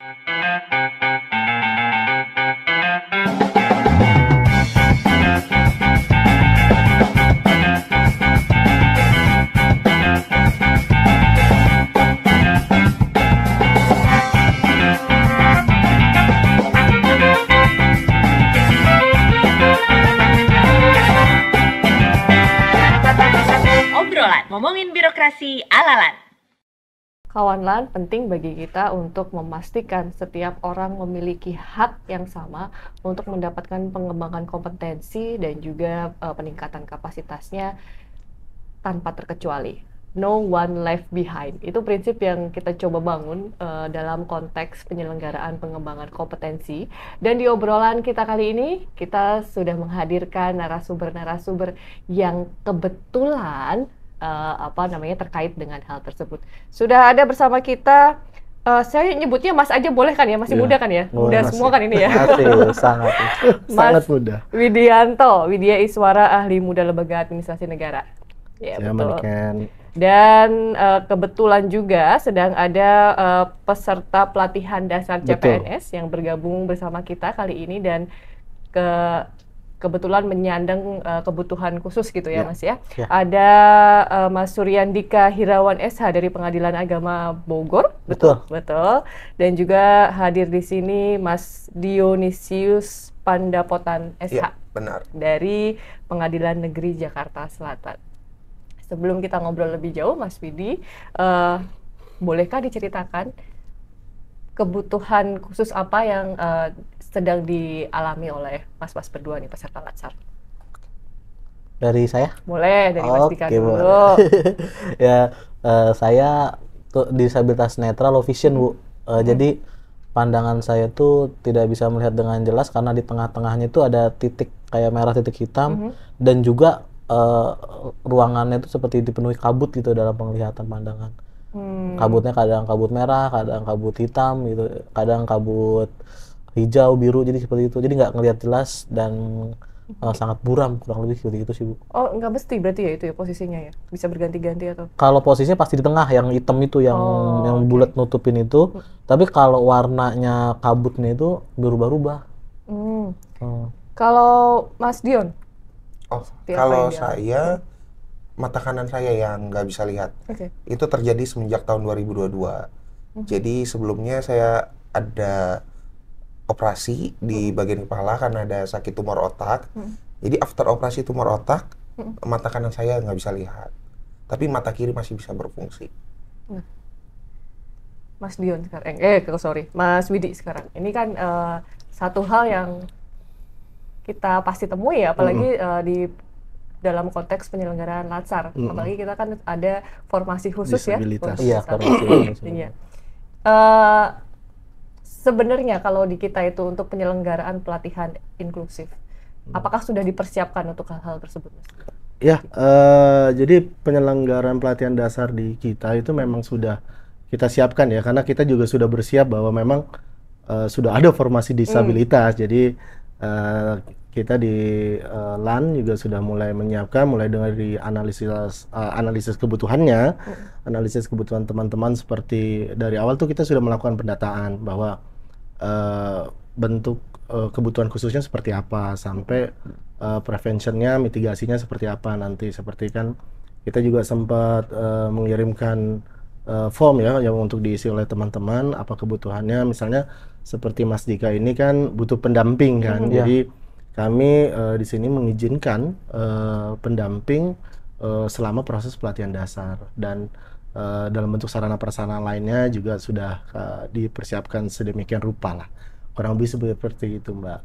Thank you. kawan LAN penting bagi kita untuk memastikan setiap orang memiliki hak yang sama untuk mendapatkan pengembangan kompetensi dan juga uh, peningkatan kapasitasnya tanpa terkecuali. No one left behind. Itu prinsip yang kita coba bangun uh, dalam konteks penyelenggaraan pengembangan kompetensi. Dan di obrolan kita kali ini, kita sudah menghadirkan narasumber-narasumber yang kebetulan uh, apa namanya terkait dengan hal tersebut. Sudah ada bersama kita Uh, saya nyebutnya Mas aja boleh kan ya, masih ya, muda kan ya? muda masih. semua kan ini ya. Masih, sangat. mas sangat muda. Widianto, Widya Iswara ahli muda Lembaga Administrasi Negara. Ya, ya betul. Dan uh, kebetulan juga sedang ada uh, peserta pelatihan dasar CPNS betul. yang bergabung bersama kita kali ini dan ke kebetulan menyandang uh, kebutuhan khusus gitu ya, ya. Mas ya. ya. Ada uh, Mas Suryandika Hirawan SH dari Pengadilan Agama Bogor. Betul. Betul. Dan juga hadir di sini Mas Dionisius Pandapotan SH. Ya, benar. Dari Pengadilan Negeri Jakarta Selatan. Sebelum kita ngobrol lebih jauh Mas Widi, uh, bolehkah diceritakan kebutuhan khusus apa yang uh, sedang dialami oleh mas-mas berdua nih peserta latsar? Dari saya? Boleh dari Mas Dika dulu. ya uh, saya disabilitas netral, low vision bu. Uh, hmm. Jadi pandangan saya tuh tidak bisa melihat dengan jelas karena di tengah-tengahnya itu ada titik kayak merah titik hitam -hmm. dan juga uh, ruangannya itu seperti dipenuhi kabut gitu dalam penglihatan pandangan. Hmm. Kabutnya kadang kabut merah, kadang kabut hitam gitu, kadang kabut hijau biru jadi seperti itu jadi nggak ngelihat jelas dan uh, sangat buram kurang lebih seperti itu sih bu. Oh nggak mesti berarti ya itu ya posisinya ya bisa berganti-ganti atau? Kalau posisinya pasti di tengah yang hitam itu yang oh, yang bulat nutupin itu. Hmm. Tapi kalau warnanya kabutnya itu berubah-ubah. Hmm. Hmm. Kalau Mas Dion? Oh kalau saya mata kanan saya yang nggak bisa lihat. Okay. Itu terjadi semenjak tahun 2022. Hmm. Jadi sebelumnya saya ada operasi di hmm. bagian kepala karena ada sakit tumor otak. Hmm. Jadi after operasi tumor otak, hmm. mata kanan saya nggak bisa lihat. Tapi mata kiri masih bisa berfungsi. Nah. Mas Dion sekarang, eh, eh sorry, Mas Widi sekarang. Ini kan uh, satu hal yang kita pasti temui ya, apalagi -hmm. uh, di dalam konteks penyelenggaraan latsar. -hmm. Apalagi kita kan ada formasi khusus ya, Disabilitas. ya. Iya, formasi khusus. Iya. Eh, sebenarnya kalau di kita itu untuk penyelenggaraan pelatihan inklusif? Hmm. Apakah sudah dipersiapkan untuk hal-hal tersebut? Ya, uh, jadi penyelenggaraan pelatihan dasar di kita itu memang sudah kita siapkan ya, karena kita juga sudah bersiap bahwa memang uh, sudah ada formasi hmm. disabilitas. Hmm. Jadi uh, kita di uh, LAN juga sudah mulai menyiapkan, mulai dari analisis uh, analisis kebutuhannya, hmm. analisis kebutuhan teman-teman seperti dari awal tuh kita sudah melakukan pendataan bahwa Eh, bentuk uh, kebutuhan khususnya seperti apa sampai uh, preventionnya mitigasinya seperti apa nanti seperti kan kita juga sempat uh, mengirimkan uh, form ya yang untuk diisi oleh teman-teman apa kebutuhannya misalnya seperti Mas Dika ini kan butuh pendamping kan hmm, jadi iya. kami uh, di sini mengizinkan uh, pendamping uh, selama proses pelatihan dasar dan uh, dalam bentuk sarana prasarana lainnya juga sudah uh, dipersiapkan sedemikian rupa lah kurang lebih seperti itu mbak.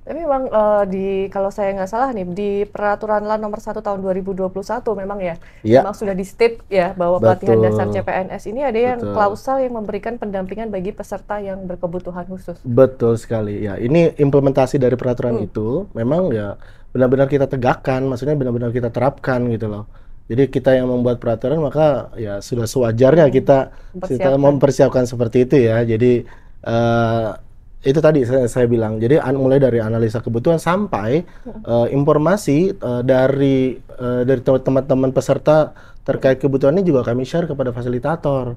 Tapi memang uh, di kalau saya nggak salah nih di peraturan LAN nomor 1 tahun 2021 memang ya, ya. memang sudah di state ya bahwa Betul. pelatihan dasar CPNS ini ada yang Betul. klausal yang memberikan pendampingan bagi peserta yang berkebutuhan khusus. Betul sekali ya. Ini implementasi dari peraturan hmm. itu memang ya benar-benar kita tegakkan, maksudnya benar-benar kita terapkan gitu loh jadi kita yang membuat peraturan maka ya sudah sewajarnya kita mempersiapkan, kita mempersiapkan seperti itu ya. Jadi uh, itu tadi saya, saya bilang. Jadi an, mulai dari analisa kebutuhan sampai uh, informasi uh, dari uh, dari teman-teman peserta terkait kebutuhan ini juga kami share kepada fasilitator.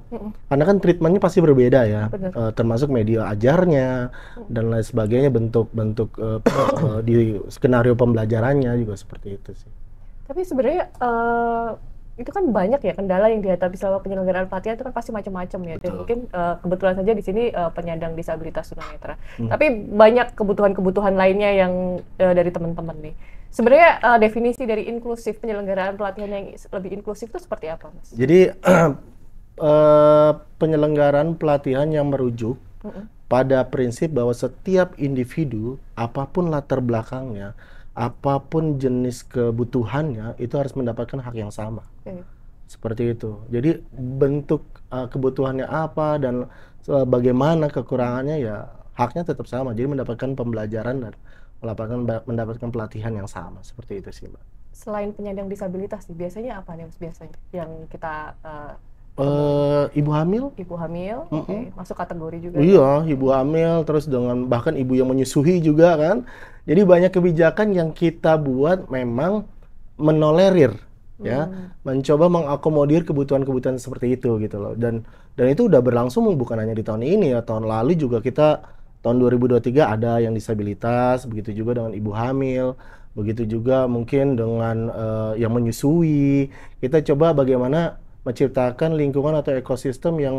Karena kan treatmentnya pasti berbeda ya. Uh, termasuk media ajarnya dan lain sebagainya bentuk-bentuk uh, uh, di skenario pembelajarannya juga seperti itu sih. Tapi sebenarnya uh, itu kan banyak ya kendala yang dihadapi selama penyelenggaraan pelatihan itu kan pasti macam-macam ya. Betul. Dan mungkin uh, kebetulan saja di sini uh, penyandang disabilitas tunanetra. Hmm. Tapi banyak kebutuhan-kebutuhan lainnya yang uh, dari teman-teman nih. Sebenarnya uh, definisi dari inklusif penyelenggaraan pelatihan yang lebih inklusif itu seperti apa, Mas? Jadi uh, penyelenggaraan pelatihan yang merujuk mm pada prinsip bahwa setiap individu apapun latar belakangnya apapun jenis kebutuhannya itu harus mendapatkan hak yang sama. Okay. Seperti itu. Jadi bentuk uh, kebutuhannya apa dan uh, bagaimana kekurangannya ya haknya tetap sama. Jadi mendapatkan pembelajaran dan mendapatkan mendapatkan pelatihan yang sama. Seperti itu sih, Mbak. Selain penyandang disabilitas, biasanya apa nih biasanya yang kita uh, Uh, ibu hamil? Ibu hamil, mm -hmm. okay. masuk kategori juga. Iya, ya. ibu hamil, terus dengan bahkan ibu yang menyusui juga kan. Jadi banyak kebijakan yang kita buat memang menolerir ya. hmm. ya, mencoba mengakomodir kebutuhan-kebutuhan seperti itu gitu loh. Dan dan itu udah berlangsung bukan hanya di tahun ini ya, tahun lalu juga kita tahun 2023 ada yang disabilitas, begitu juga dengan ibu hamil, begitu juga mungkin dengan uh, yang menyusui. Kita coba bagaimana menciptakan lingkungan atau ekosistem yang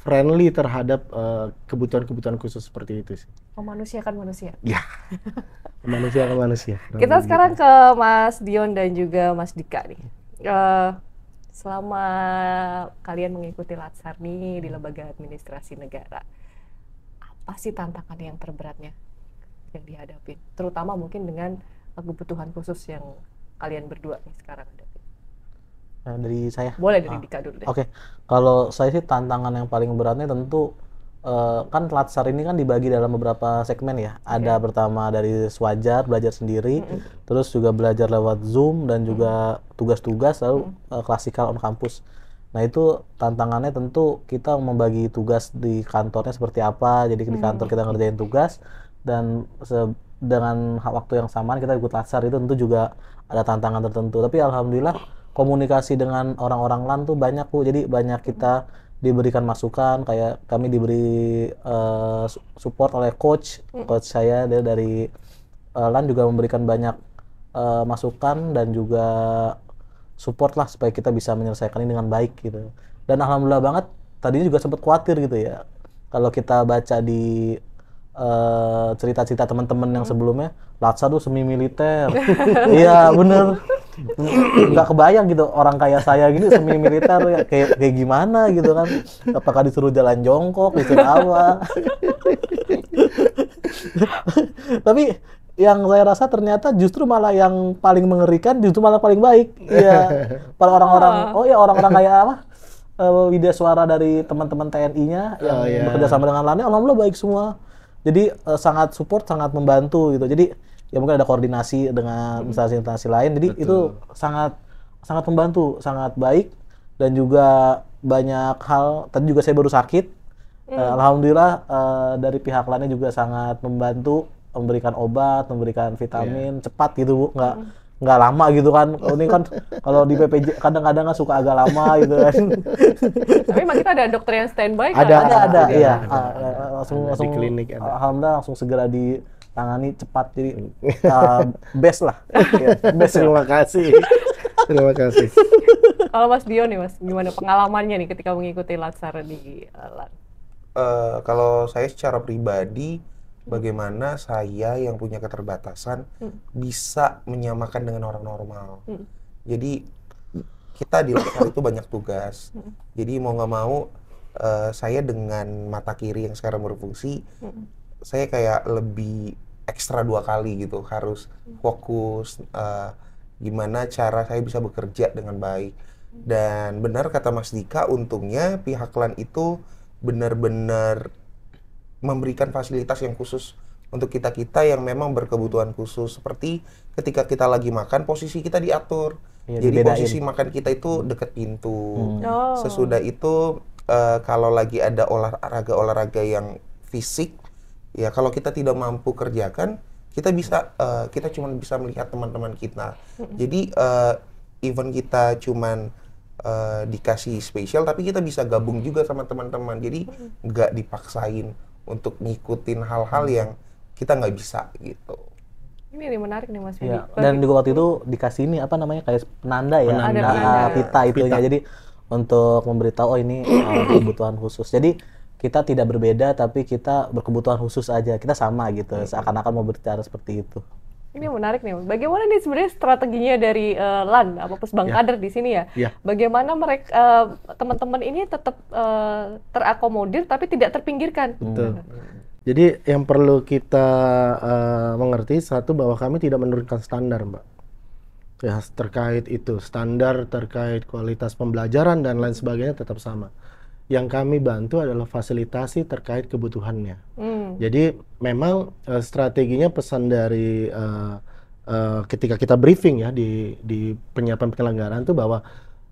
friendly terhadap eh, kebutuhan-kebutuhan khusus seperti itu sih. kan manusia. Ya. Memanusiakan manusia. Kita sekarang ke Mas Dion dan juga Mas Dika nih. Uh, selama kalian mengikuti nih di Lembaga Administrasi Negara, apa sih tantangan yang terberatnya yang dihadapi? Terutama mungkin dengan kebutuhan khusus yang kalian berdua nih sekarang ada. Eh, dari saya. Boleh dari ah. Dika dulu deh. Oke. Okay. Kalau saya sih tantangan yang paling beratnya tentu uh, kan Latsar ini kan dibagi dalam beberapa segmen ya. Okay. Ada iya. pertama dari swajar, belajar sendiri, mm -hmm. terus juga belajar lewat Zoom dan juga tugas-tugas mm -hmm. lalu uh, klasikal on kampus. Nah, itu tantangannya tentu kita membagi tugas di kantornya seperti apa. Jadi di kantor kita ngerjain tugas dan dengan waktu yang sama kita ikut Latsar itu tentu juga ada tantangan tertentu. Tapi alhamdulillah komunikasi dengan orang-orang LAN tuh banyak Bu. Jadi banyak kita diberikan masukan kayak kami diberi uh, support oleh coach. Mm. Coach saya dia dari uh, eh, LAN juga memberikan banyak uh, masukan dan juga support lah supaya kita bisa menyelesaikan ini dengan baik gitu. Dan alhamdulillah banget tadinya juga sempat khawatir gitu ya. Kalau kita baca di cerita-cerita teman-teman yang mm. sebelumnya, Latsa tuh semi militer. Iya, bener nggak kebayang gitu orang kaya saya gini semi militer ya kayak kayak gimana gitu kan apakah disuruh jalan jongkok disuruh apa tapi yang saya rasa ternyata justru malah yang paling mengerikan justru malah paling baik ya para orang-orang oh. oh ya orang-orang kayak apa uh, Widya Suara dari teman-teman TNI-nya yang oh, yeah. bekerja sama dengan Lani, alhamdulillah baik semua. Jadi eh, sangat support, sangat membantu gitu. Jadi ya mungkin ada koordinasi dengan hmm. instansi-instansi lain. Jadi Betul. itu sangat sangat membantu, sangat baik dan juga banyak hal. Tadi juga saya baru sakit. Hmm. Uh, Alhamdulillah uh, dari pihak lainnya juga sangat membantu memberikan obat, memberikan vitamin yeah. cepat gitu bu, nggak hmm. nggak lama gitu kan. Oh, ini kan kalau di PPJ kadang-kadang kan suka agak lama gitu kan. Tapi emang kita ada dokter yang standby kan? Ada ada ada, ada iya. Ada, ada, ada, langsung ada langsung di klinik ada. Alhamdulillah langsung segera di tangani cepat jadi uh, best lah. ya, best Terima kasih. Terima kasih. Kalau Mas Dio nih Mas, gimana pengalamannya nih ketika mengikuti Latsar di uh, uh, kalau saya secara pribadi bagaimana saya yang punya keterbatasan hmm. bisa menyamakan dengan orang normal. Hmm. Jadi kita di Latsar itu banyak tugas. Hmm. Jadi mau nggak mau uh, saya dengan mata kiri yang sekarang berfungsi hmm. saya kayak lebih ekstra dua kali gitu harus fokus uh, gimana cara saya bisa bekerja dengan baik dan benar kata Mas Dika untungnya pihak LAN itu benar-benar memberikan fasilitas yang khusus untuk kita kita yang memang berkebutuhan khusus seperti ketika kita lagi makan posisi kita diatur ya, jadi dibedain. posisi makan kita itu deket pintu hmm. oh. sesudah itu uh, kalau lagi ada olahraga olahraga yang fisik ya kalau kita tidak mampu kerjakan kita bisa uh, kita cuma bisa melihat teman-teman kita jadi uh, eh, event kita cuma uh, eh, dikasih spesial tapi kita bisa gabung juga sama teman-teman jadi nggak dipaksain untuk ngikutin hal-hal yang kita nggak bisa gitu ini nih menarik nih Mas Budi. Ya. Dan juga waktu itu dikasih ini apa namanya kayak penanda ya, penanda, penanda. pita itu ya. Jadi untuk memberitahu oh ini uh, kebutuhan khusus. Jadi kita tidak berbeda tapi kita berkebutuhan khusus aja kita sama gitu seakan-akan mau berbicara seperti itu ini menarik nih bagaimana nih sebenarnya strateginya dari uh, LAN apa Pusbank bank ya. Kader di sini ya yeah. bagaimana mereka uh, eh, teman-teman ini tetap uh, eh, terakomodir tapi tidak terpinggirkan betul jadi yang perlu kita uh, mengerti satu bahwa kami tidak menurunkan standar mbak ya terkait itu standar terkait kualitas pembelajaran dan lain sebagainya tetap sama yang kami bantu adalah fasilitasi terkait kebutuhannya. Mm. Jadi memang uh, strateginya pesan dari uh, uh, ketika kita briefing ya di di penyiapan penyelenggaraan itu bahwa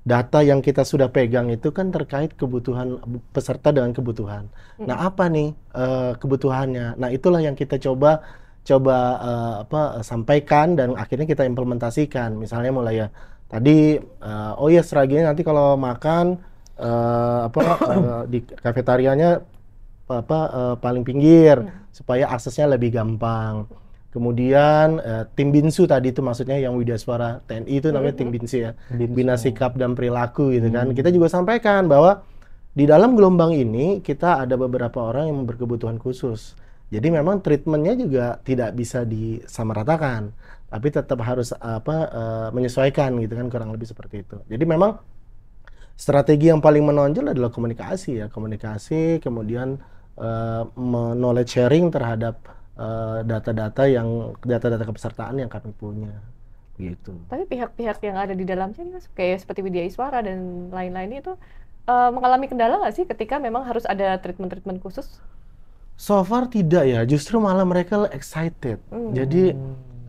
data yang kita sudah pegang itu kan terkait kebutuhan peserta dengan kebutuhan. Mm. Nah apa nih uh, kebutuhannya? Nah itulah yang kita coba coba uh, apa sampaikan dan akhirnya kita implementasikan. Misalnya mulai ya tadi uh, oh ya seraginya nanti kalau makan uh, apa uh, di kafetarianya apa uh, paling pinggir hmm. supaya aksesnya lebih gampang. Kemudian uh, tim binsu tadi itu maksudnya yang widya suara TNI itu namanya hmm. tim binsu ya, binsu. bina sikap dan perilaku gitu kan. Hmm. Kita juga sampaikan bahwa di dalam gelombang ini kita ada beberapa orang yang berkebutuhan khusus. Jadi memang treatmentnya juga tidak bisa disamaratakan, tapi tetap harus apa uh, menyesuaikan gitu kan kurang lebih seperti itu. Jadi memang strategi yang paling menonjol adalah komunikasi ya komunikasi kemudian uh, eh, knowledge sharing terhadap eh, data-data uh, yang data-data kepesertaan yang kami punya gitu. Tapi pihak-pihak yang ada di dalamnya nih mas, kayak seperti Widya Iswara dan lain lain itu uh, mengalami kendala nggak sih ketika memang harus ada treatment-treatment khusus? So far tidak ya, justru malah mereka excited. Hmm. Jadi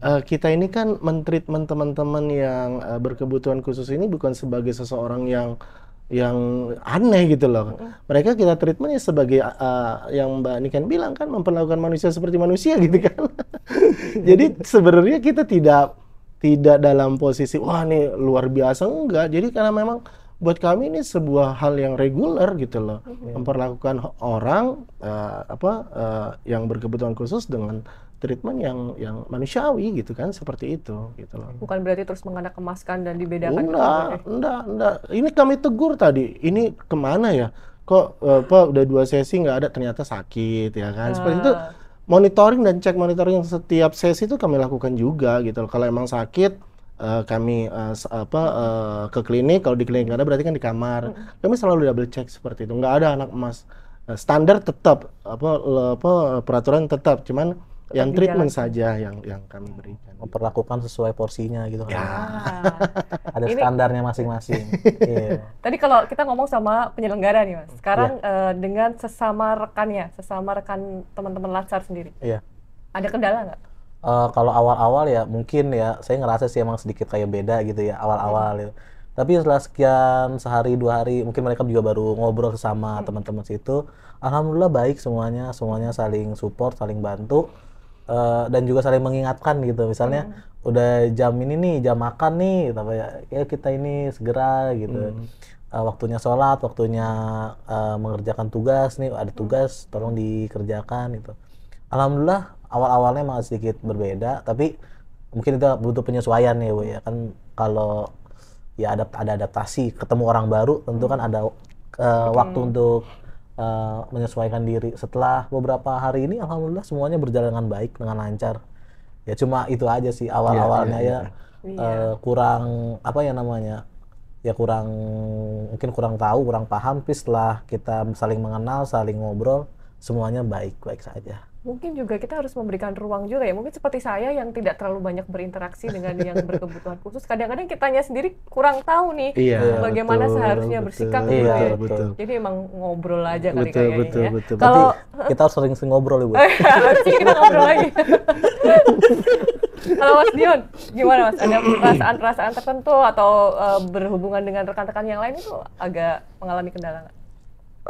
uh, kita ini kan mentreatment teman-teman yang uh, berkebutuhan khusus ini bukan sebagai seseorang yang yang aneh gitu loh. Mereka kita treatmentnya sebagai uh, yang Mbak Niken bilang kan memperlakukan manusia seperti manusia gitu kan. Jadi sebenarnya kita tidak tidak dalam posisi wah nih luar biasa enggak. Jadi karena memang buat kami ini sebuah hal yang reguler gitu loh. Memperlakukan orang uh, apa uh, yang berkebutuhan khusus dengan treatment yang yang manusiawi gitu kan seperti itu gitu loh. Bukan berarti terus mengenak kemaskan dan dibedakan. Gitu, enggak, ya? enggak, enggak. Ini kami tegur tadi. Ini kemana ya? Kok eh, apa udah dua sesi nggak ada ternyata sakit ya kan? Nah. Seperti itu ah. monitoring dan cek monitoring setiap sesi itu kami lakukan juga gitu loh. Kalau emang sakit Uh, kami uh, apa uh, ke klinik kalau di klinik nggak ada berarti kan di kamar hmm. kami selalu double check seperti itu nggak ada anak emas standar tetap apa apa peraturan tetap cuman yang treatment saja yang yang kami berikan memperlakukan sesuai porsinya gitu kan. ya. ada standarnya masing-masing yeah. tadi kalau kita ngomong sama penyelenggara nih mas sekarang yeah. Iya. uh, dengan sesama rekannya sesama rekan teman-teman latsar sendiri yeah. ada kendala nggak uh, kalau awal-awal ya mungkin ya saya ngerasa sih emang sedikit kayak beda gitu ya awal-awal yeah. gitu. Ya. tapi setelah sekian sehari dua hari mungkin mereka juga baru ngobrol sama hmm. teman-teman situ alhamdulillah baik semuanya semuanya saling support saling bantu uh, dan juga saling mengingatkan gitu misalnya hmm. udah jam ini nih jam makan nih tapi ya kita ini segera gitu hmm. uh, waktunya sholat waktunya uh, mengerjakan tugas nih ada hmm. tugas hmm. tolong dikerjakan gitu alhamdulillah awal awalnya masih sedikit berbeda tapi mungkin itu butuh penyesuaian ya bu ya kan kalau ya ada ada adaptasi ketemu orang baru tentu kan hmm. ada uh, waktu hmm. untuk Eh, menyesuaikan diri. Setelah beberapa hari ini, alhamdulillah semuanya berjalan dengan baik, dengan lancar. Ya cuma itu aja sih iya, iya, awal-awalnya iya. ya, ya, yeah. Uh, kurang apa ya namanya ya kurang mungkin kurang tahu, kurang paham. Tapi setelah kita saling mengenal, saling ngobrol, semuanya baik-baik saja. Mungkin juga kita harus memberikan ruang juga ya. Mungkin seperti saya yang tidak terlalu banyak berinteraksi dengan yang berkebutuhan khusus. Kadang-kadang kitanya sendiri kurang tahu nih iya, iya, bagaimana betul, seharusnya betul, bersikap. Iya, betul. Jadi emang ngobrol aja kali betul, kayaknya. Betul, ya. betul. Kalau kita harus sering ngobrol ibu. Harusnya kita ngobrol lagi. Kalau Mas Dion, gimana Mas? Ada perasaan-perasaan tertentu atau uh, berhubungan dengan rekan-rekan yang lain itu agak mengalami kendala nggak?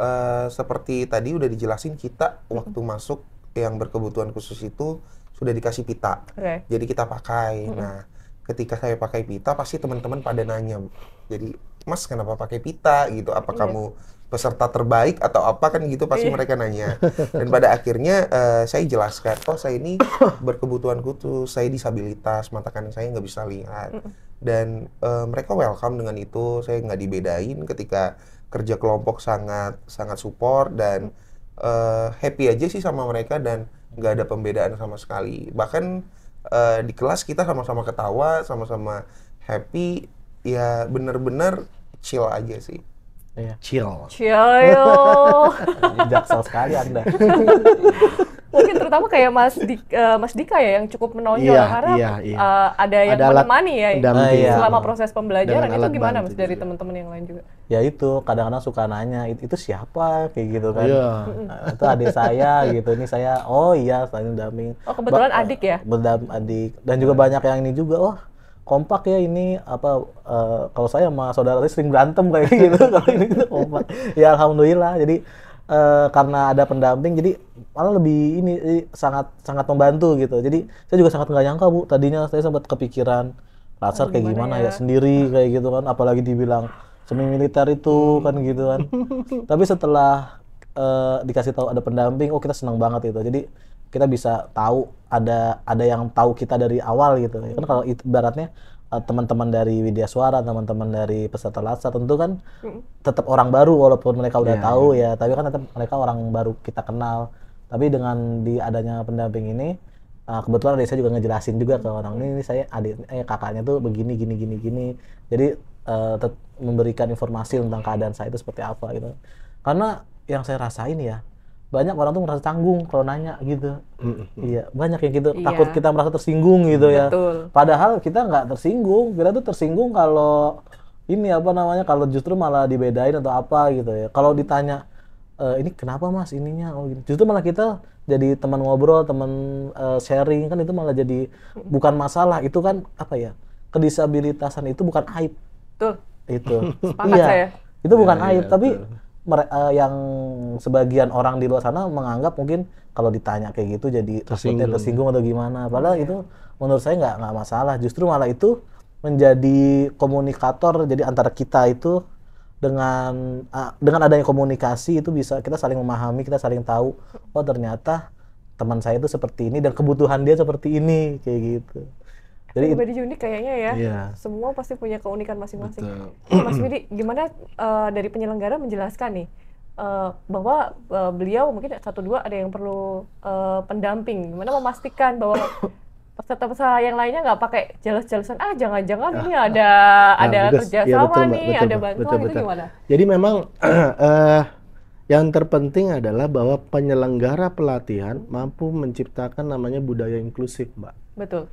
Eh, seperti tadi udah dijelasin kita waktu masuk yang berkebutuhan khusus itu sudah dikasih pita. Okay. Jadi kita pakai. -hmm. Nah, ketika saya pakai pita pasti teman-teman pada nanya. Jadi, "Mas, kenapa pakai pita?" gitu. Apa yeah. kamu peserta terbaik atau apa kan gitu pasti yeah. mereka nanya. Dan pada akhirnya uh, saya jelaskan, "Oh, saya ini berkebutuhan khusus, saya disabilitas, mata kanan saya nggak bisa lihat." -hmm. Dan uh, mereka welcome dengan itu. Saya nggak dibedain ketika kerja kelompok sangat sangat support dan uh, happy aja sih sama mereka dan nggak ada pembedaan sama sekali bahkan uh, di kelas kita sama-sama ketawa sama-sama happy ya bener-bener chill aja sih yeah. Chill. Chill. Jaksel sekali Anda. terutama kayak Mas Di, uh, Mas Dika ya yang cukup menonjol iya, ya, karena iya, iya. Uh, ada yang ada menemani ya uh, iya. selama proses pembelajaran itu gimana Mas dari iya. teman-teman yang lain juga? Ya itu kadang-kadang suka nanya itu, itu siapa kayak gitu kan. Iya. Eh, itu adik saya gitu. Ini saya oh iya saya damping. Oh kebetulan ba adik ya? Berdam adik dan juga banyak yang ini juga oh kompak ya ini apa uh, kalau saya sama saudara sering berantem kayak gitu kalau ini kompak ya alhamdulillah jadi Eh, karena ada pendamping jadi malah lebih ini eh, sangat sangat membantu gitu jadi saya juga sangat nggak nyangka bu tadinya saya sempat kepikiran latar oh, kayak gimana ya? ya sendiri nah. kayak gitu kan apalagi dibilang semi militer itu hmm. kan gitu kan tapi setelah uh, dikasih tahu ada pendamping oh kita senang banget itu jadi kita bisa tahu ada ada yang tahu kita dari awal gitu kan kalau ibaratnya Eh, teman-teman dari Widya Suara, teman-teman dari peserta Lasa tentu kan hmm. tetap orang baru walaupun mereka udah yeah, tahu yeah. ya, tapi kan tetap mereka orang baru kita kenal. Tapi dengan di adanya pendamping ini uh, kebetulan saya juga ngejelasin juga ke orang ini, ini saya adik eh kakaknya tuh begini gini gini gini. Jadi uh, memberikan informasi tentang keadaan saya itu seperti apa gitu. Karena yang saya rasain ya banyak orang tuh merasa canggung kalau nanya gitu. Mm-hmm. Iya, banyak yang gitu iya. takut kita merasa tersinggung gitu ya. Padahal kita nggak tersinggung, kita tuh tersinggung kalau ini apa namanya kalau justru malah dibedain atau apa gitu ya. Kalau ditanya e, ini kenapa Mas ininya oh gitu. Justru malah kita jadi teman ngobrol, teman uh, sharing kan itu malah jadi bukan masalah. Itu kan apa ya? Kedisabilitasan itu bukan aib. tuh Itu. iya. saya. Itu bukan ya, aib, ya, tapi betul Eh, yang sebagian orang di luar sana menganggap mungkin kalau ditanya kayak gitu jadi takutnya tersinggung atau gimana. Padahal itu menurut saya nggak nggak masalah. Justru malah itu menjadi komunikator jadi antara kita itu dengan ah, dengan adanya komunikasi itu bisa kita saling memahami, kita saling tahu oh ternyata teman saya itu seperti ini dan kebutuhan dia seperti ini kayak gitu. Jadi pribadi gitu. unik kayaknya ya. Yeah. Semua pasti punya keunikan masing-masing. Mas Widi, gimana uh, dari penyelenggara menjelaskan nih uh, bahwa uh, beliau mungkin satu dua ada yang perlu uh, pendamping. Gimana memastikan bahwa peserta-peserta yang lainnya nggak pakai jelas-jelasan ah jangan-jangan ini ah, ada nah, ada betul, kerjasama ya betul, nih, betul, ada bantuan betul, betul. itu gimana? Jadi memang uh, yang terpenting adalah bahwa penyelenggara pelatihan mampu menciptakan namanya budaya inklusif, Mbak. Betul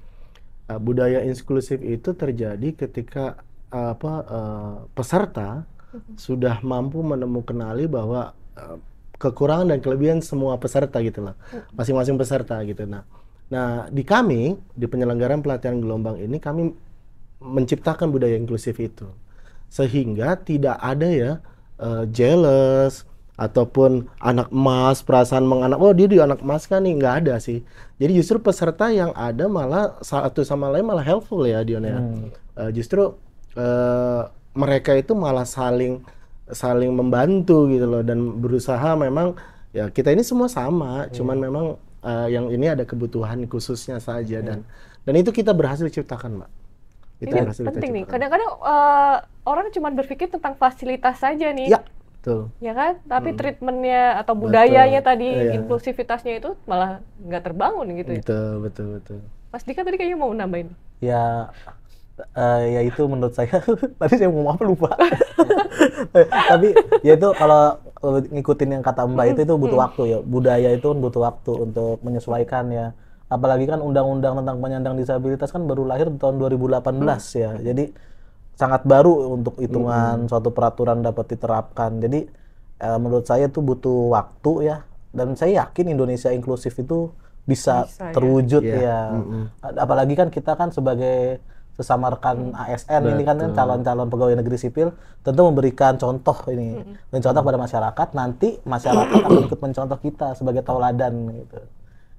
uh, budaya inklusif itu terjadi ketika uh, apa uh, peserta uh mm-hmm. -huh. sudah mampu menemukanali bahwa uh, kekurangan dan kelebihan semua peserta gitu lah Masing-masing mm-hmm. masing-masing peserta gitu nah nah di kami di penyelenggaraan pelatihan gelombang ini kami menciptakan budaya inklusif itu sehingga tidak ada ya uh, jealous ataupun anak emas perasaan menganak oh dia di anak emas kan nih nggak ada sih jadi justru peserta yang ada malah satu sama lain malah helpful ya Dion ya hmm. uh, justru uh, mereka itu malah saling saling membantu gitu loh dan berusaha memang ya kita ini semua sama hmm. cuman memang uh, yang ini ada kebutuhan khususnya saja hmm. dan dan itu kita berhasil ciptakan mbak itu ini iya, berhasil penting nih kadang-kadang uh, orang cuma berpikir tentang fasilitas saja nih ya Betul. Ya kan? Tapi hmm. treatmentnya atau budayanya betul. tadi, iya. inklusivitasnya itu malah nggak terbangun gitu ya? Betul, betul, betul. Mas Dika tadi kayaknya mau nambahin. Ya, uh, ya itu menurut saya tadi saya mau apa lupa tapi ya itu kalau ngikutin yang kata Mbak itu itu hmm. butuh hmm. waktu ya budaya itu kan butuh waktu untuk menyesuaikan ya apalagi kan undang-undang tentang penyandang disabilitas kan baru lahir tahun 2018 hmm. ya jadi sangat baru untuk hitungan hmm. suatu peraturan dapat diterapkan. Jadi e, menurut saya itu butuh waktu ya dan saya yakin Indonesia inklusif itu bisa, bisa ya. terwujud iya. ya. ya. Mm -hmm. Apalagi kan kita kan sebagai sesama rekan ASN Betul. ini kan calon-calon pegawai negeri sipil tentu memberikan contoh ini mencontoh pada masyarakat nanti masyarakat akan ikut mencontoh kita sebagai tauladan gitu.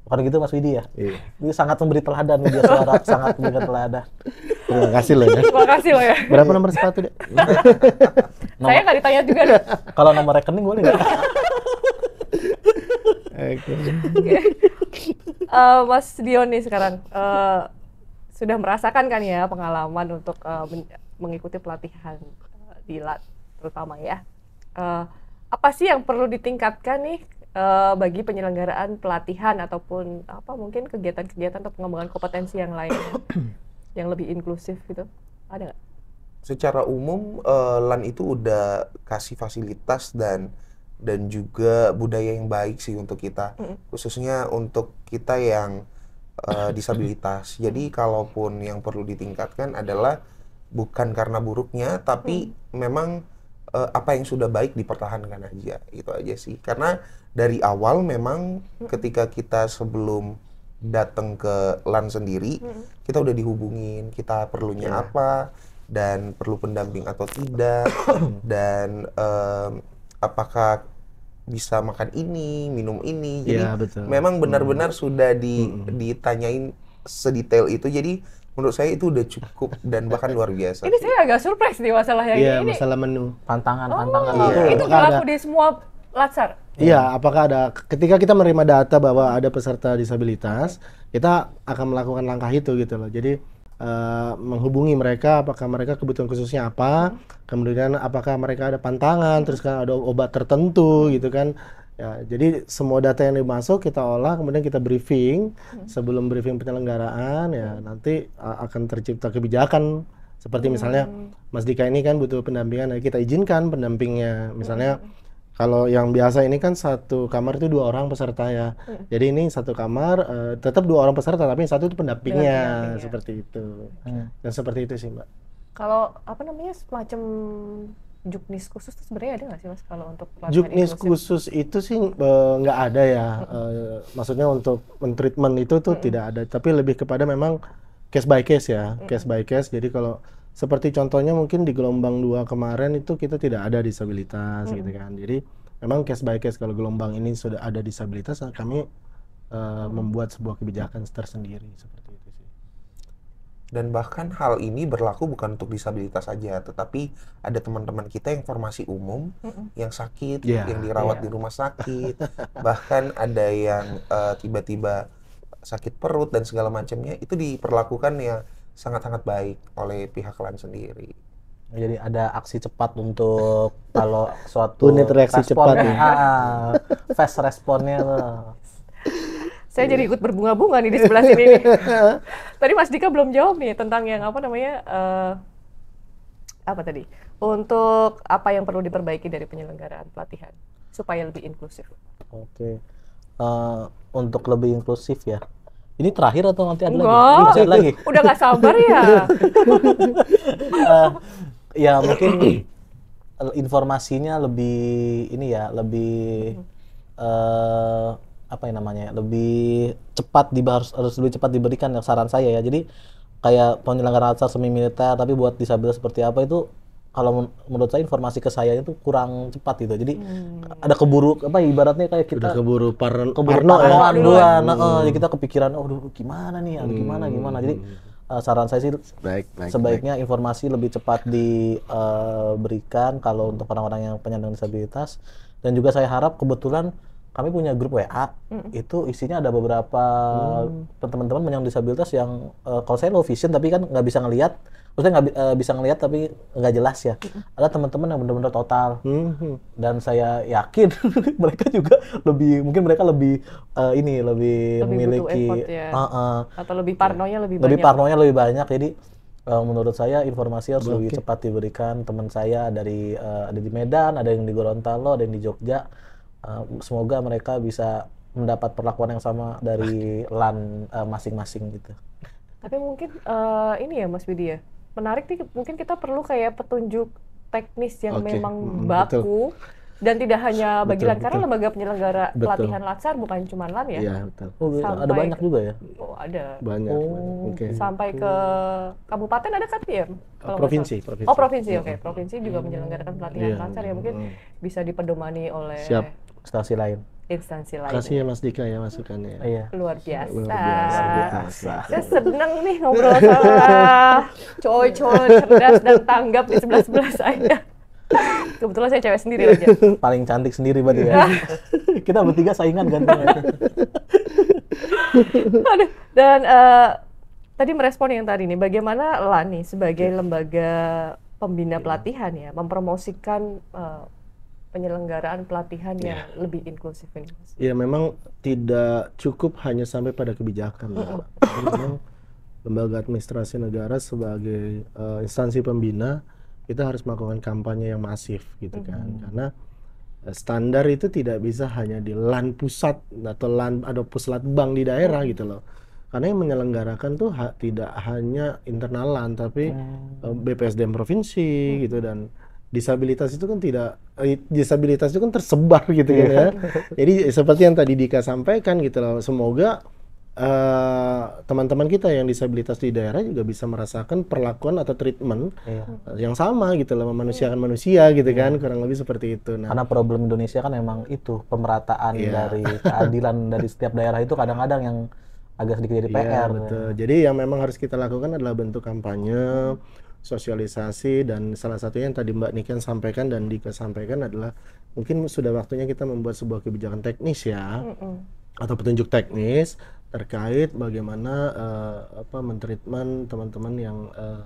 Bukan gitu Mas Widi ya? Iya. Ini sangat memberi teladan media suara, sangat memberi teladan. Terima kasih loh ya. Terima kasih loh ya. Berapa nomor sepatu deh? nomor... Saya nggak ditanya juga deh. Kalau nomor rekening boleh nggak? Oke. Okay. Uh, eh, Mas Dion nih sekarang uh, sudah merasakan kan ya pengalaman untuk uh, mengikuti pelatihan uh, di LAT terutama ya. Uh, apa sih yang perlu ditingkatkan nih uh, bagi penyelenggaraan pelatihan ataupun apa mungkin kegiatan-kegiatan atau pengembangan kompetensi yang lain yang lebih inklusif gitu ada nggak? Secara umum uh, LAN itu udah kasih fasilitas dan dan juga budaya yang baik sih untuk kita mm khususnya untuk kita yang uh, disabilitas. Jadi kalaupun yang perlu ditingkatkan adalah bukan karena buruknya tapi mm. memang apa yang sudah baik dipertahankan aja itu aja sih karena dari awal memang ketika kita sebelum datang ke LAN sendiri, hmm. kita udah dihubungin kita perlunya yeah. apa dan perlu pendamping atau tidak dan um, apakah bisa makan ini, minum ini. Iya, Jadi yeah, betul. memang hmm. benar-benar hmm. sudah di, hmm, ditanyain sedetail itu. Jadi menurut saya itu udah cukup dan bahkan luar biasa. Ini saya agak surprise nih masalah yang yeah, ini. Iya, masalah menu, pantangan tantangan Oh, pantangan. Iya. Yeah. Itu berlaku di semua Latsar. Iya, apakah ada ketika kita menerima data bahwa ada peserta disabilitas, kita akan melakukan langkah itu gitu loh. Jadi uh, menghubungi mereka, apakah mereka kebutuhan khususnya apa, kemudian apakah mereka ada pantangan, terus kan ada obat tertentu gitu kan. Ya, jadi semua data yang dimasuk kita olah, kemudian kita briefing hmm. sebelum briefing penyelenggaraan ya nanti eh, akan tercipta kebijakan seperti misalnya hmm. Mas Dika ini kan butuh pendampingan, ya kita izinkan pendampingnya misalnya. Hmm. Kalau yang biasa ini kan satu kamar itu dua orang peserta ya. Hmm. Jadi ini satu kamar uh, eh, tetap dua orang peserta tapi satu itu pendampingnya Pendamping, seperti itu. Hmm. Dan seperti itu sih, Mbak. Kalau apa namanya semacam juknis khusus itu sebenarnya ada nggak sih mas kalau untuk juknis inklusif? khusus itu sih eh, nggak uh, ada ya -hmm. uh, maksudnya untuk treatment itu tuh -hmm. tidak ada tapi lebih kepada memang case by case ya -hmm. case by case jadi kalau seperti contohnya mungkin di gelombang dua kemarin itu kita tidak ada disabilitas hmm. gitu kan. Jadi memang case by case kalau gelombang ini sudah ada disabilitas kami uh, membuat sebuah kebijakan tersendiri seperti itu sih. Dan bahkan hal ini berlaku bukan untuk disabilitas saja, tetapi ada teman-teman kita yang formasi umum hmm yang sakit, yeah, yang dirawat yeah. di rumah sakit, bahkan ada yang tiba eh, tiba-tiba sakit perut dan segala macamnya itu diperlakukan ya sangat-sangat baik oleh pihak klan sendiri. Jadi ada aksi cepat untuk kalau suatu unit reaksi cepat ah, ya. fast responnya Saya jadi ikut berbunga-bunga nih di sebelah sini nih. tadi Mas Dika belum jawab nih tentang yang apa namanya uh, apa tadi? Untuk apa yang perlu diperbaiki dari penyelenggaraan pelatihan supaya lebih inklusif. Oke. Okay. Uh, eh, untuk lebih inklusif ya ini terakhir atau nanti ada Enggak. lagi? Masih ada lagi. Udah gak sabar ya. uh, ya mungkin informasinya lebih ini ya lebih uh, apa ya namanya lebih cepat di harus, harus lebih cepat diberikan ya saran saya ya jadi kayak penyelenggaraan acara semi militer tapi buat disabilitas seperti apa itu kalau menurut saya informasi ke saya itu kurang cepat gitu. Jadi hmm. ada keburu apa ibaratnya kayak kita udah keburu par keburu parno ya. hmm. uh, jadi kita kepikiran oh duh, gimana nih, aduh, gimana hmm. gimana. Jadi uh, saran saya sih baik, baik, sebaiknya baik. informasi lebih cepat diberikan eh, uh, kalau untuk orang-orang yang penyandang disabilitas dan juga saya harap kebetulan kami punya grup WA mm. itu isinya ada beberapa hmm. teman-teman penyandang disabilitas yang uh, kalau saya low vision tapi kan nggak bisa ngelihat maksudnya nggak uh, bisa ngelihat tapi nggak jelas ya ada teman-teman yang benar-benar total hmm. dan saya yakin mereka juga lebih mungkin mereka lebih uh, ini lebih, lebih memiliki effort, ya. uh, uh, atau lebih parnonya lebih, lebih banyak lebih parnonya lebih banyak jadi uh, menurut saya informasi harus okay. lebih cepat diberikan teman saya dari uh, ada di Medan ada yang di Gorontalo ada yang di Jogja uh, semoga mereka bisa mendapat perlakuan yang sama dari lan uh, masing-masing gitu tapi mungkin uh, ini ya Mas Widya menarik nih mungkin kita perlu kayak petunjuk teknis yang okay. memang hmm, baku betul. dan tidak hanya bagi betul, betul. lembaga penyelenggara betul. pelatihan Latsar bukan cuma LAN ya. ya Oh, sampai, ada banyak juga ya? Oh, ada. Banyak. Oh, okay. Gitu. Sampai ke kabupaten ada kan ya? Provinsi, provinsi. Oh, provinsi. Oke, okay. Hmm. provinsi juga hmm. menyelenggarakan pelatihan yeah. Latsar ya mungkin bisa dipedomani oleh Siap. stasi lain instansi lain. Kasih ya Mas Dika ya masukannya. Oh, iya. Luar biasa. Luar biasa. Luar biasa. Saya seneng nih ngobrol sama cowok-cowok cerdas dan tanggap di sebelah-sebelah saya. Kebetulan saya cewek sendiri aja. Paling cantik sendiri berarti ya. Kita bertiga saingan ganteng Aduh, dan uh, tadi merespon yang tadi nih, bagaimana LANI sebagai iya. lembaga pembina iya. pelatihan ya mempromosikan uh, penyelenggaraan pelatihan yeah. yang iya. lebih inklusif ini? Ya memang tidak cukup hanya sampai pada kebijakan, ya, memang lembaga administrasi negara sebagai uh, instansi pembina kita harus melakukan kampanye yang masif gitu kan, mm -hmm. karena eh, standar itu tidak bisa hanya di lan pusat atau lan atau puslat bank di daerah gitu loh. Karena yang menyelenggarakan tuh ha, tidak hanya internal lan tapi mm -hmm. Eh, BPSDM provinsi -hmm. gitu dan disabilitas itu kan tidak eh, disabilitas itu kan tersebar gitu kan ya. Iya. Jadi seperti yang tadi Dika sampaikan gitu loh, semoga eh, teman-teman uh, kita yang disabilitas di daerah juga bisa merasakan perlakuan atau treatment yeah. yang sama gitu loh memanusiakan yeah. manusia gitu kan iya. kurang lebih seperti itu. Nah, Karena problem Indonesia kan memang itu pemerataan iya. dari keadilan dari setiap daerah itu kadang-kadang yang agak sedikit jadi PR. Iya, betul. Ya. Jadi yang memang harus kita lakukan adalah bentuk kampanye, hmm sosialisasi dan salah satunya yang tadi Mbak Niken sampaikan dan Dika sampaikan adalah mungkin sudah waktunya kita membuat sebuah kebijakan teknis ya mm -mm. atau petunjuk teknis terkait bagaimana uh, apa mentreatment teman-teman yang uh,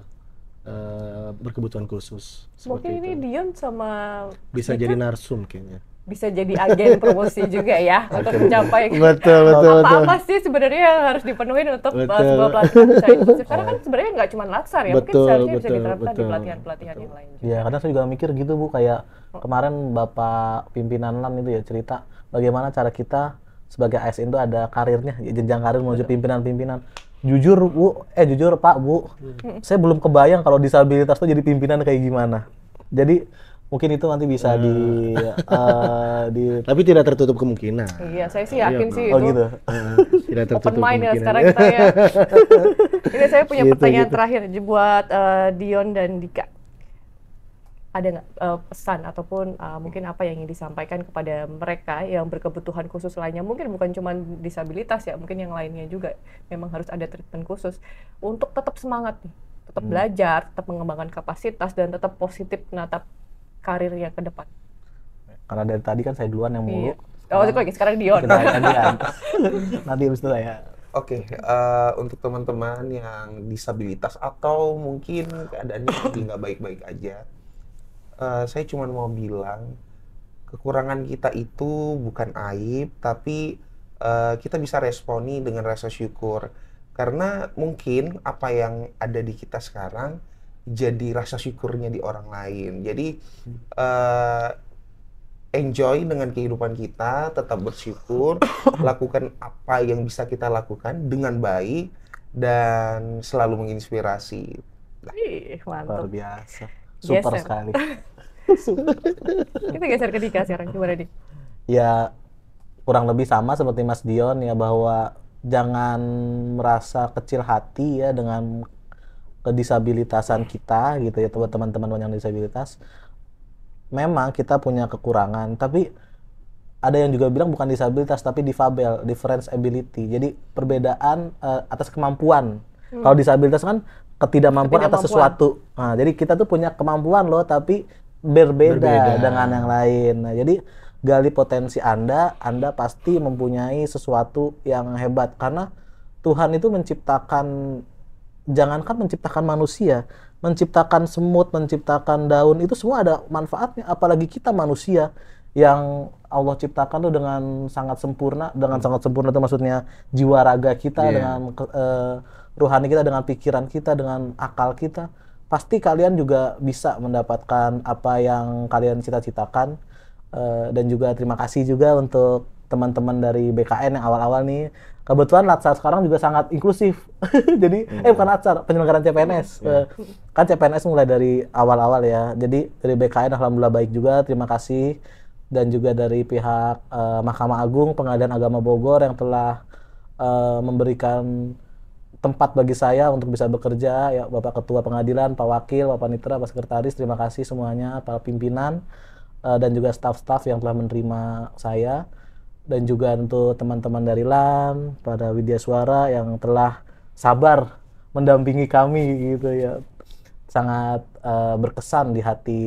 uh, berkebutuhan khusus. Mungkin ini Dion sama bisa Dika? jadi narsum kayaknya bisa jadi agen promosi juga ya untuk mencapai betul, betul, apa apa sih sebenarnya yang harus dipenuhi untuk betul. sebuah pelatihan bisa inklusif karena kan sebenarnya nggak cuma latsar ya betul, mungkin seharusnya betul, bisa diterapkan betul, di pelatihan-pelatihan yang lain juga. ya karena saya juga mikir gitu bu kayak kemarin bapak pimpinan lan itu ya cerita bagaimana cara kita sebagai ASN itu ada karirnya jenjang karir menuju pimpinan-pimpinan jujur bu eh jujur pak bu hmm. saya belum kebayang kalau disabilitas itu jadi pimpinan kayak gimana jadi mungkin itu nanti bisa hmm. Eh, di uh, di tapi tidak tertutup kemungkinan iya saya sih yakin iya, sih oh, itu gitu. Eh, tidak tertutup open mind ya sekarang kita ya ini saya punya gitu, pertanyaan gitu. terakhir buat uh, Dion dan Dika ada nggak uh, pesan ataupun uh, mungkin apa yang ingin disampaikan kepada mereka yang berkebutuhan khusus lainnya mungkin bukan cuma disabilitas ya mungkin yang lainnya juga memang harus ada treatment khusus untuk tetap semangat tetap hmm. belajar tetap mengembangkan kapasitas dan tetap positif menatap karirnya ke depan? Karena dari tadi kan saya duluan yang mulu. Iya. Oh, itu sekarang Dion. Nanti habis itu saya. Oke, okay, uh, eh, untuk teman-teman yang disabilitas atau mungkin keadaannya nggak baik-baik aja, uh, saya cuma mau bilang kekurangan kita itu bukan aib, tapi uh, kita bisa responi dengan rasa syukur. Karena mungkin apa yang ada di kita sekarang jadi rasa syukurnya di orang lain. Jadi uh, enjoy dengan kehidupan kita, tetap bersyukur, lakukan apa yang bisa kita lakukan dengan baik dan selalu menginspirasi. Ih, mantap. Luar biasa. Super geser. sekali. Super. Kita geser ke Dika sekarang gimana Dik? Ya kurang lebih sama seperti Mas Dion ya bahwa jangan merasa kecil hati ya dengan kedisabilitasan kita gitu ya teman-teman yang disabilitas memang kita punya kekurangan tapi ada yang juga bilang bukan disabilitas tapi difabel difference ability jadi perbedaan uh, atas kemampuan hmm. kalau disabilitas kan ketidakmampuan atas sesuatu nah, jadi kita tuh punya kemampuan loh tapi berbeda, berbeda dengan yang lain nah jadi gali potensi anda anda pasti mempunyai sesuatu yang hebat karena Tuhan itu menciptakan jangankan menciptakan manusia, menciptakan semut, menciptakan daun itu semua ada manfaatnya. Apalagi kita manusia yang Allah ciptakan tuh dengan sangat sempurna, dengan hmm. sangat sempurna itu maksudnya jiwa raga kita yeah. dengan uh, ruhani kita, dengan pikiran kita, dengan akal kita. Pasti kalian juga bisa mendapatkan apa yang kalian cita-citakan. Uh, dan juga terima kasih juga untuk teman-teman dari BKN yang awal-awal nih kebetulan Latsar sekarang juga sangat inklusif. jadi eh, hmm. eh bukan Latsar, penyelenggaraan CPNS. Hmm. Iya. Eh, kan CPNS mulai dari awal-awal ya. Jadi dari BKN alhamdulillah baik juga, terima kasih. Dan juga dari pihak uh, Mahkamah Agung Pengadilan Agama Bogor yang telah uh, memberikan tempat bagi saya untuk bisa bekerja ya Bapak Ketua Pengadilan, Pak Wakil, Bapak Nitra, Pak Sekretaris, terima kasih semuanya para pimpinan uh, dan juga staf-staf yang telah menerima saya dan juga untuk teman-teman dari LAN pada Widya Suara yang telah sabar mendampingi kami gitu ya sangat uh, berkesan di hati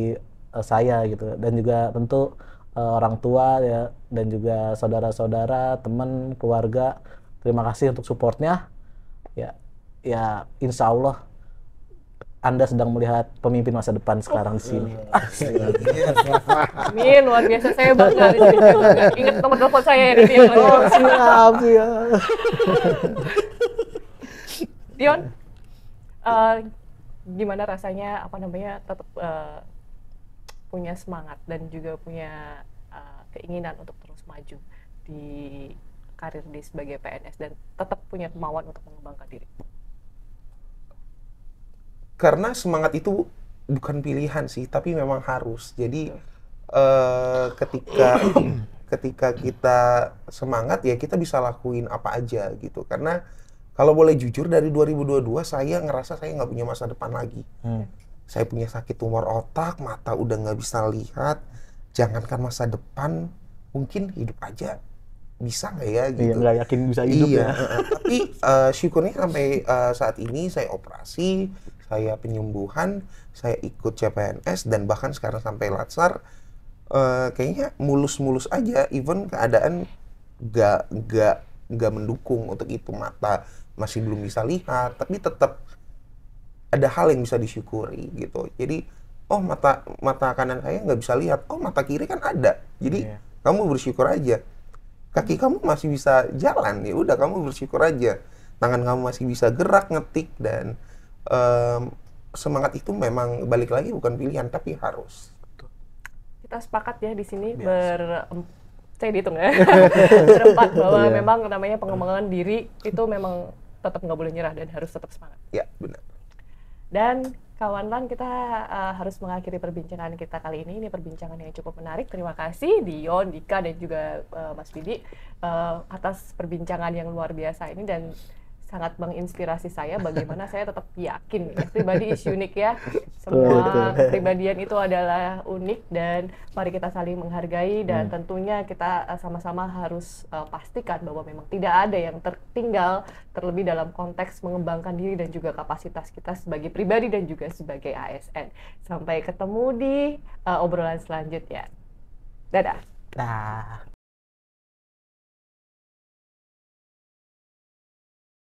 uh, saya gitu dan juga tentu uh, orang tua ya dan juga saudara-saudara teman keluarga terima kasih untuk supportnya ya ya insya Allah anda sedang melihat pemimpin masa depan sekarang di oh, sini. Iya. Amin, luar biasa. Saya bangga. Ingat nomor telepon saya ya. Oh, siap, siap. Dion, uh, gimana rasanya apa namanya tetap uh, punya semangat dan juga punya uh, keinginan untuk terus maju di karir di sebagai PNS dan tetap punya kemauan untuk mengembangkan diri? karena semangat itu bukan pilihan sih tapi memang harus jadi uh, ketika ketika kita semangat ya kita bisa lakuin apa aja gitu karena kalau boleh jujur dari 2022 saya ngerasa saya nggak punya masa depan lagi hmm. saya punya sakit tumor otak mata udah nggak bisa lihat jangankan masa depan mungkin hidup aja bisa nggak ya iya, gitu nggak yakin bisa hidup iya, ya tapi uh, syukurnya sampai uh, saat ini saya operasi saya penyembuhan, saya ikut CPNS dan bahkan sekarang sampai Latsar uh, kayaknya mulus-mulus aja even keadaan gak gak gak mendukung untuk itu mata masih belum bisa lihat tapi tetap ada hal yang bisa disyukuri gitu. Jadi oh mata mata kanan saya nggak bisa lihat, oh mata kiri kan ada. Jadi yeah. kamu bersyukur aja. Kaki kamu masih bisa jalan ya udah kamu bersyukur aja. Tangan kamu masih bisa gerak ngetik dan um, semangat itu memang balik lagi bukan pilihan tapi harus. Kita sepakat ya di sini ber saya dihitung ya berempat bahwa yeah. memang namanya pengembangan diri itu memang tetap nggak boleh nyerah dan harus tetap semangat. Ya benar. Dan kawan Lan kita uh, harus mengakhiri perbincangan kita kali ini. Ini perbincangan yang cukup menarik. Terima kasih Dion, Dika dan juga uh, Mas Bidi uh, eh, atas perbincangan yang luar biasa ini dan sangat menginspirasi saya bagaimana saya tetap yakin ya, pribadi is unik ya semua pribadian itu adalah unik dan mari kita saling menghargai dan hmm. tentunya kita eh, sama-sama harus uh, pastikan bahwa memang tidak ada yang tertinggal terlebih dalam konteks mengembangkan diri dan juga kapasitas kita sebagai pribadi dan juga sebagai ASN sampai ketemu di uh, obrolan selanjutnya dadah nah.